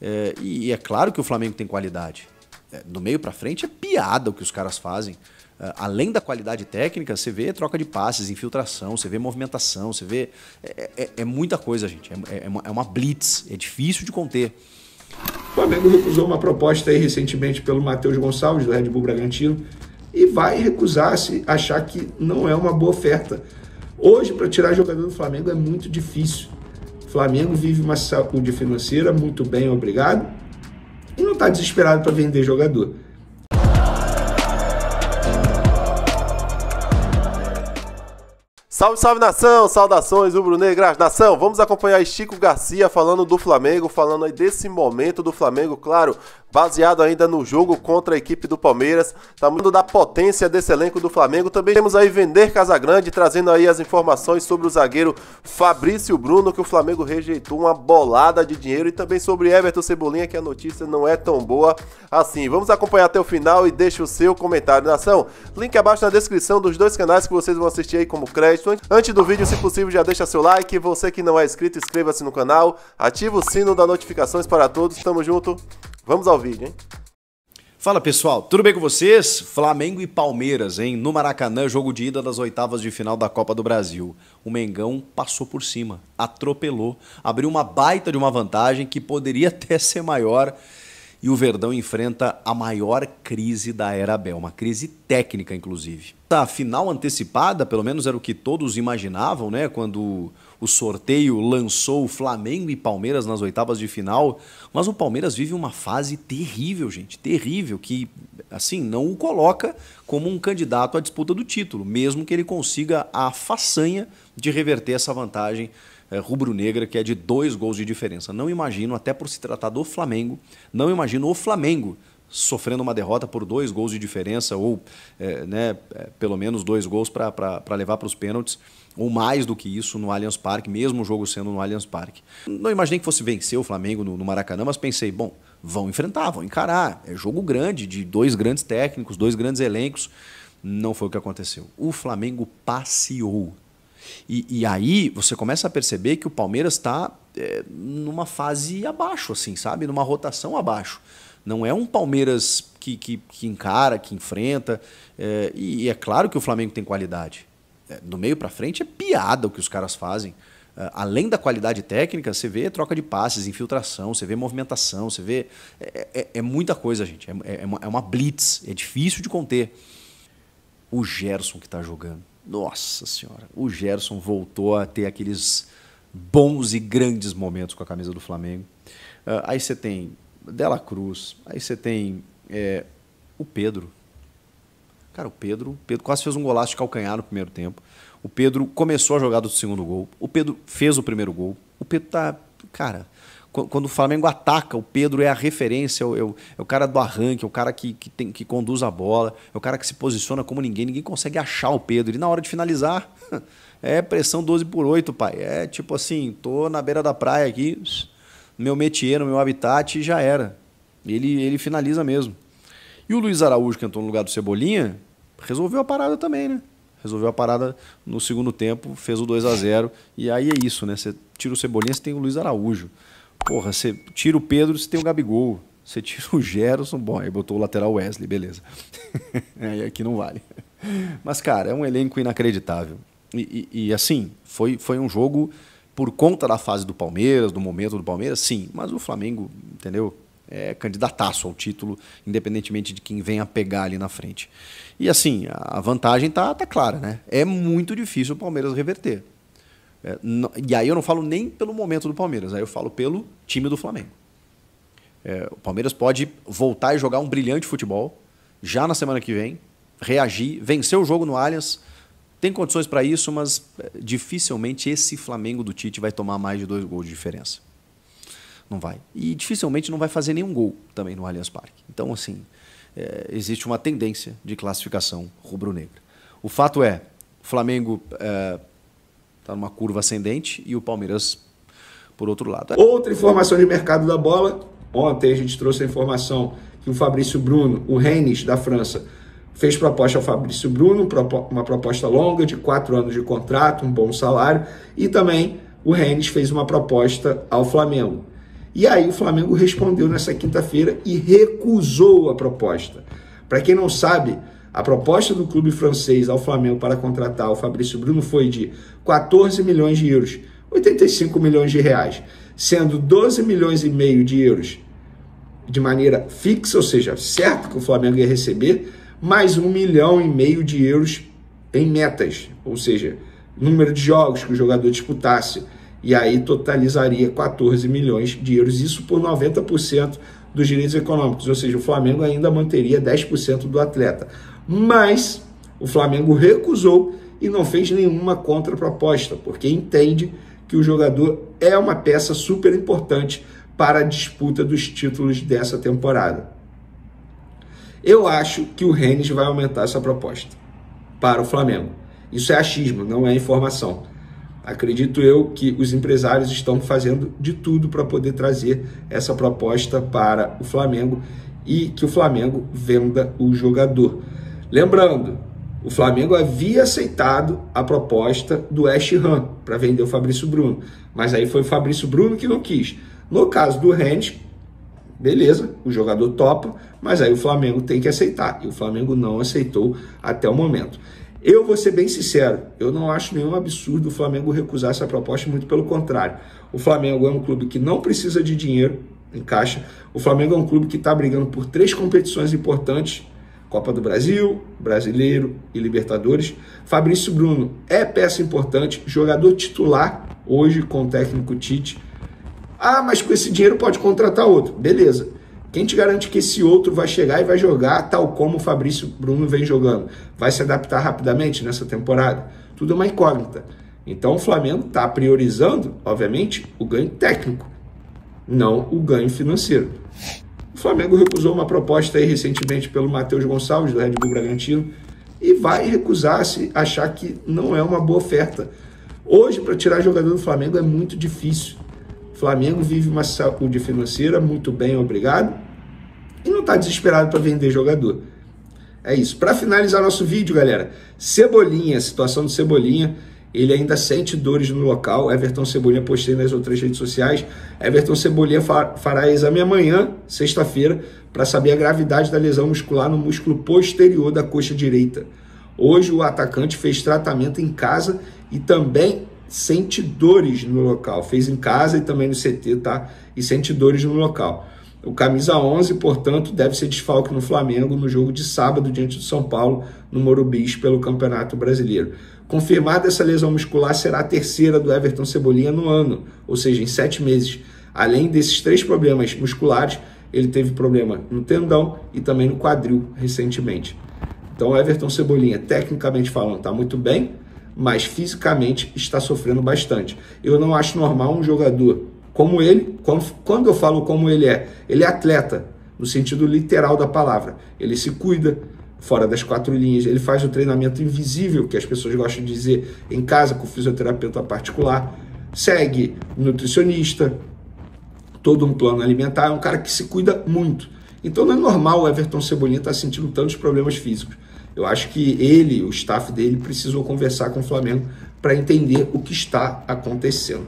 É, e, é claro que o Flamengo tem qualidade. É, do meio para frente é piada o que os caras fazem. É, além da qualidade técnica, você vê troca de passes, infiltração, você vê movimentação, você vê. É, é, é muita coisa, gente. É, é, uma, blitz. É difícil de conter. O Flamengo recusou uma proposta aí recentemente pelo Matheus Gonçalves, do Red Bull Bragantino, e vai recusar se achar que não é uma boa oferta. Hoje, para tirar jogador do Flamengo é muito difícil. Flamengo vive uma saúde financeira muito bem, obrigado, e não está desesperado para vender jogador. Salve, salve nação, saudações rubro-negras, nação. Vamos acompanhar Chico Garcia falando do Flamengo, falando aí desse momento do Flamengo, claro, baseado ainda no jogo contra a equipe do Palmeiras. Tá muito da potência desse elenco do Flamengo. Também temos aí Vender Casagrande trazendo aí as informações sobre o zagueiro Fabrício Bruno, que o Flamengo rejeitou uma bolada de dinheiro, e também sobre Everton Cebolinha, que a notícia não é tão boa assim. Vamos acompanhar até o final e deixa o seu comentário, nação. Link abaixo na descrição dos dois canais que vocês vão assistir aí como crédito Antes do vídeo, se possível, já deixa seu like. Você que não é inscrito, inscreva-se no canal. Ativa o sino das notificações para todos. Tamo junto. Vamos ao vídeo, hein? Fala pessoal, tudo bem com vocês? Flamengo e Palmeiras, hein? No Maracanã, jogo de ida das oitavas de final da Copa do Brasil. O Mengão passou por cima, atropelou, abriu uma baita de uma vantagem que poderia até ser maior e o Verdão enfrenta a maior crise da era Abel, uma crise técnica, inclusive. A final antecipada, pelo menos era o que todos imaginavam, né? Quando o sorteio lançou Flamengo e Palmeiras nas oitavas de final, mas o Palmeiras vive uma fase terrível, gente, terrível, que assim não o coloca como um candidato à disputa do título, mesmo que ele consiga a façanha de reverter essa vantagem é, rubro-negra, que é de dois gols de diferença. Não imagino, até por se tratar do Flamengo, não imagino o Flamengo sofrendo uma derrota por dois gols de diferença, ou é, né, é, pelo menos dois gols para levar para os pênaltis, ou mais do que isso no Allianz Parque, mesmo o jogo sendo no Allianz Parque. Não imaginei que fosse vencer o Flamengo no, no Maracanã, mas pensei, bom, vão enfrentar, vão encarar. É jogo grande, de dois grandes técnicos, dois grandes elencos. Não foi o que aconteceu. O Flamengo passeou e, e aí você começa a perceber que o Palmeiras está é, numa fase abaixo, assim, sabe? Numa rotação abaixo. Não é um Palmeiras que, que, que encara, que enfrenta. É, e, e, é claro que o Flamengo tem qualidade. É, do meio para frente é piada o que os caras fazem. É, além da qualidade técnica, você vê troca de passes, infiltração, você vê movimentação, você vê. É, é, é muita coisa, gente. É, uma, é, é uma blitz. É difícil de conter. O Gerson que está jogando nossa Senhora, o Gerson voltou a ter aqueles bons e grandes momentos com a camisa do Flamengo. Uh, aí você tem Dela Cruz, aí você tem é, o Pedro. Cara, o Pedro, Pedro quase fez um golaço de calcanhar no primeiro tempo. O Pedro começou a jogada do segundo gol. O Pedro fez o primeiro gol. O Pedro tá. Cara, quando o Flamengo ataca, o Pedro é a referência, é, é o, é o cara do arranque, é o cara que, que, tem, que conduz a bola, é o cara que se posiciona como ninguém, ninguém consegue achar o Pedro. E na hora de finalizar, é pressão 12 por 8, pai. É tipo assim, tô na beira da praia aqui, meu métier, meu habitat, e já era. Ele, ele finaliza mesmo. E o Luiz Araújo, que entrou no lugar do Cebolinha, resolveu a parada também, né? Resolveu a parada no segundo tempo, fez o 2 a 0 E aí é isso, né? Você tira o Cebolinha, você tem o Luiz Araújo. Porra, você tira o Pedro, você tem o Gabigol. Você tira o Gerson, bom, aí botou o lateral Wesley, beleza. aí aqui não vale. Mas, cara, é um elenco inacreditável. E, e, e, assim, foi, foi um jogo por conta da fase do Palmeiras, do momento do Palmeiras, sim. Mas o Flamengo, entendeu? É candidataço ao título, independentemente de quem venha pegar ali na frente. E assim, a vantagem tá, tá clara, né? É muito difícil o Palmeiras reverter. É, não, e aí eu não falo nem pelo momento do Palmeiras, aí eu falo pelo time do Flamengo. É, o Palmeiras pode voltar e jogar um brilhante futebol já na semana que vem, reagir, vencer o jogo no Allianz. Tem condições para isso, mas é, dificilmente esse Flamengo do Tite vai tomar mais de dois gols de diferença. Não vai. E dificilmente não vai fazer nenhum gol também no Allianz Parque. Então, assim, é, existe uma tendência de classificação rubro-negra. O fato é, o Flamengo é, está numa curva ascendente e o Palmeiras por outro lado. É. Outra informação de mercado da bola, ontem a gente trouxe a informação que o Fabrício Bruno, o Rennes da França, fez proposta ao Fabrício Bruno, uma proposta longa de quatro anos de contrato, um bom salário, e também o Rennes fez uma proposta ao Flamengo. E aí o Flamengo respondeu nessa quinta-feira e recusou a proposta. Para quem não sabe, a proposta do clube francês ao Flamengo para contratar o Fabrício Bruno foi de 14 milhões de euros, 85 milhões de reais, sendo 12 milhões e meio de euros de maneira fixa, ou seja, certo que o Flamengo ia receber, mais um milhão e meio de euros em metas, ou seja, número de jogos que o jogador disputasse, e aí totalizaria 14 milhões de euros, isso por 90% dos direitos econômicos, ou seja, o Flamengo ainda manteria 10% do atleta. Mas o Flamengo recusou e não fez nenhuma contraproposta, porque entende que o jogador é uma peça super importante para a disputa dos títulos dessa temporada. Eu acho que o Rennes vai aumentar essa proposta para o Flamengo. Isso é achismo, não é informação. Acredito eu que os empresários estão fazendo de tudo para poder trazer essa proposta para o Flamengo e que o Flamengo venda o jogador. Lembrando, o Flamengo havia aceitado a proposta do West Ham para vender o Fabrício Bruno, mas aí foi o Fabrício Bruno que não quis. No caso do Rennes, beleza, o jogador topa, mas aí o Flamengo tem que aceitar. E o Flamengo não aceitou até o momento. Eu vou ser bem sincero, eu não acho nenhum absurdo o Flamengo recusar essa proposta, muito pelo contrário. O Flamengo é um clube que não precisa de dinheiro em caixa. O Flamengo é um clube que está brigando por três competições importantes Copa do Brasil, Brasileiro e Libertadores. Fabrício Bruno é peça importante, jogador titular hoje com o técnico Tite. Ah, mas com esse dinheiro pode contratar outro. Beleza. Quem te garante que esse outro vai chegar e vai jogar tal como o Fabrício Bruno vem jogando? Vai se adaptar rapidamente nessa temporada? Tudo é uma incógnita. Então o Flamengo está priorizando, obviamente, o ganho técnico, não o ganho financeiro. O Flamengo recusou uma proposta aí recentemente pelo Matheus Gonçalves, do Red Bull Bragantino, e vai recusar se achar que não é uma boa oferta. Hoje, para tirar jogador do Flamengo é muito difícil. O Flamengo vive uma saúde financeira muito bem, obrigado, e não está desesperado para vender jogador. É isso. Para finalizar nosso vídeo, galera, Cebolinha, situação do Cebolinha ele ainda sente dores no local. Everton Cebolinha postei nas outras redes sociais. Everton Cebolinha fará exame amanhã, sexta-feira, para saber a gravidade da lesão muscular no músculo posterior da coxa direita. Hoje o atacante fez tratamento em casa e também sente dores no local. Fez em casa e também no CT, tá? E sente dores no local. O camisa 11, portanto, deve ser desfalque no Flamengo no jogo de sábado diante do São Paulo, no Morumbi, pelo Campeonato Brasileiro. Confirmada essa lesão muscular será a terceira do Everton Cebolinha no ano, ou seja, em sete meses. Além desses três problemas musculares, ele teve problema no tendão e também no quadril recentemente. Então, o Everton Cebolinha, tecnicamente falando, está muito bem, mas fisicamente está sofrendo bastante. Eu não acho normal um jogador como ele, quando eu falo como ele é, ele é atleta, no sentido literal da palavra. Ele se cuida, fora das quatro linhas. Ele faz o treinamento invisível, que as pessoas gostam de dizer, em casa com o fisioterapeuta particular. Segue nutricionista, todo um plano alimentar. É um cara que se cuida muito. Então não é normal o Everton Cebolinha estar tá sentindo tantos problemas físicos. Eu acho que ele, o staff dele, precisou conversar com o Flamengo para entender o que está acontecendo.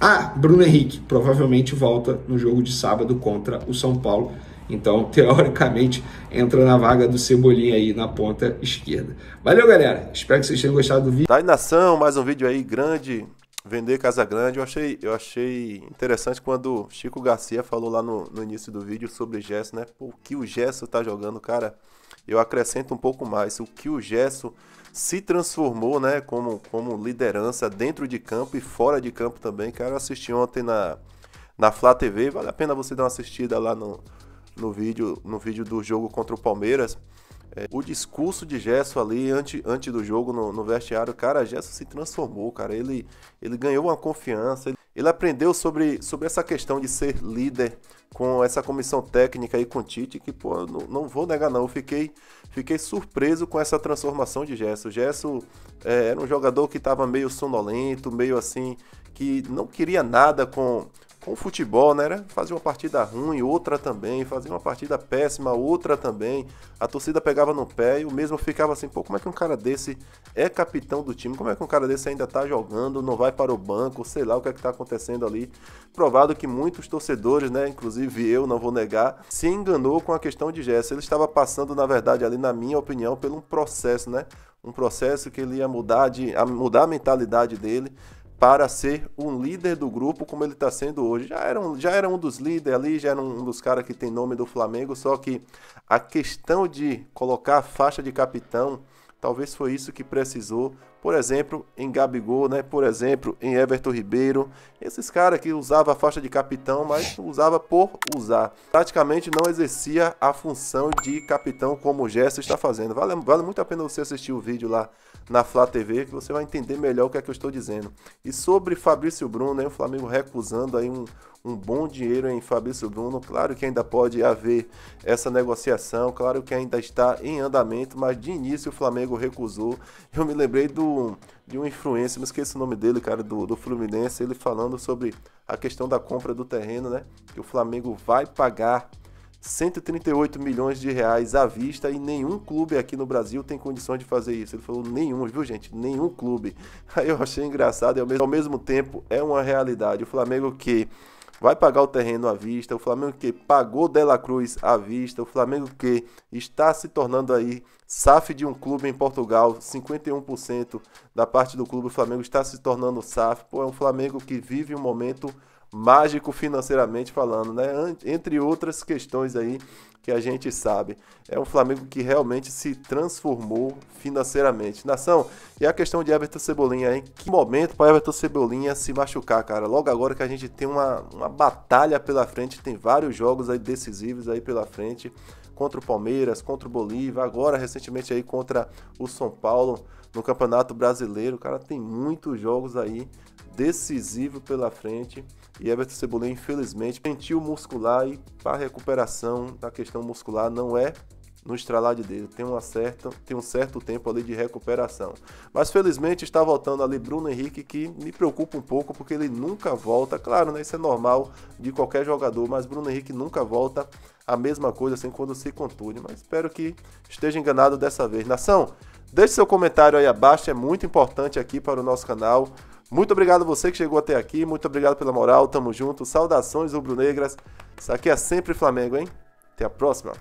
Ah, Bruno Henrique provavelmente volta no jogo de sábado contra o São Paulo. Então, teoricamente, entra na vaga do Cebolinha aí na ponta esquerda. Valeu, galera. Espero que vocês tenham gostado do vídeo. Tá aí, nação. Mais um vídeo aí grande. Vender Casa Grande. Eu achei, eu achei interessante quando Chico Garcia falou lá no, no início do vídeo sobre Gesso, né? O que o Gesso tá jogando, cara. Eu acrescento um pouco mais. O que o Gesso se transformou, né? Como, como liderança dentro de campo e fora de campo também. Cara, eu assisti ontem na, na Flá TV. Vale a pena você dar uma assistida lá no no vídeo, no vídeo do jogo contra o Palmeiras, é, o discurso de Gesso ali, antes antes do jogo, no, no vestiário, cara, Gesso se transformou, cara. Ele, ele ganhou uma confiança, ele, ele aprendeu sobre, sobre essa questão de ser líder com essa comissão técnica aí com o Tite, que, pô, não, não vou negar não, eu fiquei, fiquei surpreso com essa transformação de Gesso. Gesso é, era um jogador que estava meio sonolento, meio assim, que não queria nada com com o futebol, né? Era fazer uma partida ruim, outra também, fazer uma partida péssima, outra também. A torcida pegava no pé e o mesmo ficava assim, pô, como é que um cara desse é capitão do time? Como é que um cara desse ainda tá jogando, não vai para o banco, sei lá o que é que tá acontecendo ali. Provado que muitos torcedores, né, inclusive eu, não vou negar, se enganou com a questão de Gerson. Ele estava passando, na verdade, ali na minha opinião, por um processo, né? Um processo que ele ia mudar de a mudar a mentalidade dele para ser um líder do grupo como ele está sendo hoje. Já era, um, já era um dos líderes ali, já era um dos caras que tem nome do Flamengo, só que a questão de colocar a faixa de capitão, talvez foi isso que precisou por exemplo, em Gabigol, né? Por exemplo, em Everton Ribeiro. Esses caras que usava a faixa de capitão, mas usava por usar. Praticamente não exercia a função de capitão como o Gerson está fazendo. Vale, vale muito a pena você assistir o vídeo lá na Flá TV, que você vai entender melhor o que é que eu estou dizendo. E sobre Fabrício Bruno, né? o Flamengo recusando aí um, um bom dinheiro em Fabrício Bruno. Claro que ainda pode haver essa negociação, claro que ainda está em andamento, mas de início o Flamengo recusou. Eu me lembrei do um, de um influencer, me esqueço o nome dele, cara, do, do Fluminense, ele falando sobre a questão da compra do terreno, né? Que o Flamengo vai pagar 138 milhões de reais à vista e nenhum clube aqui no Brasil tem condições de fazer isso. Ele falou nenhum, viu gente? Nenhum clube. Aí eu achei engraçado e ao mesmo, ao mesmo tempo é uma realidade. O Flamengo que vai pagar o terreno à vista, o Flamengo que pagou Dela Cruz à vista, o Flamengo que está se tornando aí SAF de um clube em Portugal, 51% da parte do clube, o Flamengo está se tornando SAF. Pô, é um Flamengo que vive um momento mágico financeiramente falando, né? Entre outras questões aí que a gente sabe. É um Flamengo que realmente se transformou financeiramente. Nação, e a questão de Everton Cebolinha, em que momento para Everton Cebolinha se machucar, cara? Logo agora que a gente tem uma, uma batalha pela frente, tem vários jogos aí decisivos aí pela frente, contra o Palmeiras, contra o Bolívar, agora recentemente aí contra o São Paulo no Campeonato Brasileiro. Cara, tem muitos jogos aí decisivo pela frente e Everton Cebolinha, infelizmente, sentiu muscular e a recuperação da questão muscular não é no estralar de dedo, tem, uma certa, tem um certo tempo ali de recuperação. Mas felizmente está voltando ali Bruno Henrique, que me preocupa um pouco porque ele nunca volta. Claro, né, isso é normal de qualquer jogador, mas Bruno Henrique nunca volta a mesma coisa assim quando se contunde. Mas espero que esteja enganado dessa vez. Nação, deixe seu comentário aí abaixo, é muito importante aqui para o nosso canal. Muito obrigado a você que chegou até aqui, muito obrigado pela moral, tamo junto, saudações rubro-negras. Isso aqui é sempre Flamengo, hein? Até a próxima.